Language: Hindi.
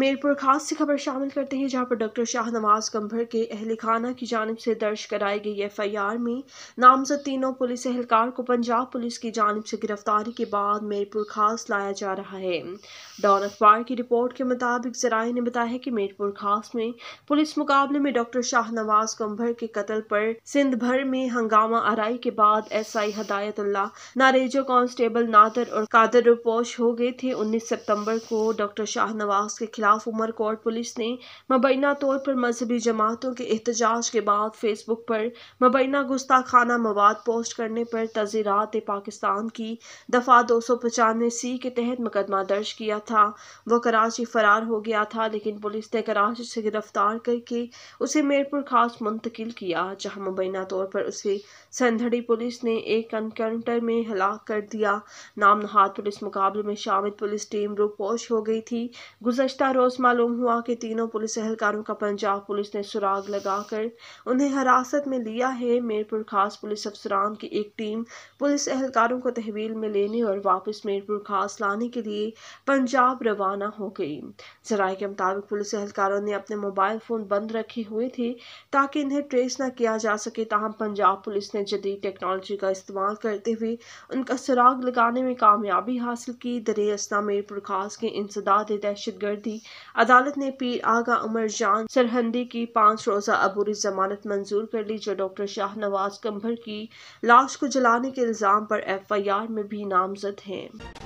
मीरपुर खास से खबर शामिल करते हैं जहां पर डॉक्टर शाह नवाज के अहल खाना की जानब से दर्ज कराई गई एफ आई आर में नामजद तीनों पुलिस एहलकार को पंजाब पुलिस की जानब से गिरफ्तारी के बाद मीरपुर खास लाया जा रहा है डॉन अखबार की रिपोर्ट के मुताबिक जराये ने बताया कि मीरपुर खास में पुलिस मुकाबले में डॉक्टर शाह नवाज कंभर के कत्ल पर सिंध भर में हंगामा आरई के बाद S I Hidayatullah Narejo constable Nadir और कादर पोश हो गए थे उन्नीस सितम्बर को डॉक्टर शाह नवाज के खिलाफ खिलाफ उमर कोट पुलिस ने मुबैना तौर पर मजहबी जमातों के एहतजाज के बाद फेसबुक पर मुबैना गुस्ताखाना मवाद पोस्ट करने पर तजीरात पाकिस्तान की दफ़ा दो सौ पचानवे सी के तहत मुकदमा दर्ज किया था वह कराची फरार हो गया था लेकिन पुलिस ने कराची से गिरफ्तार करके उसे मेरपुर खास मुंतकिल किया जहाँ मुबैना तौर पर उसे संधड़ी पुलिस ने एक एनकाउंटर में हलाक कर दिया नाम नहाद पुलिस मुकाबले में शामिल पुलिस टीम रूपोश हो गई थी गुजशत रोज मालूम हुआ कि तीनों पुलिस एहलकारों का पंजाब पुलिस ने सुराग लगाकर उन्हें हिरासत में लिया है मीरपुर खास पुलिस अफसरान की एक टीम पुलिस एहलकारों को तहवील में लेने और वापस मीरपुर खास लाने के लिए पंजाब रवाना हो गई जराए के मुताबिक पुलिस एहलकारों ने अपने मोबाइल फ़ोन बंद रखे हुए थे ताकि इन्हें ट्रेस न किया जा सके तहम पंजाब पुलिस ने जदीद टेक्नोलॉजी का इस्तेमाल करते हुए उनका सुराग लगाने में कामयाबी हासिल की दरअसल मीरपुर खास के इंसदाद दहशत गर्दी अदालत ने पीर आगा उमर जान सरहंदी की पांच रोज़ा अबूरी जमानत मंजूर कर ली जो डॉक्टर शाहनवाज कंभर की लाश को जलाने के इल्ज़ाम पर एफ आई आर में भी नामजद हैं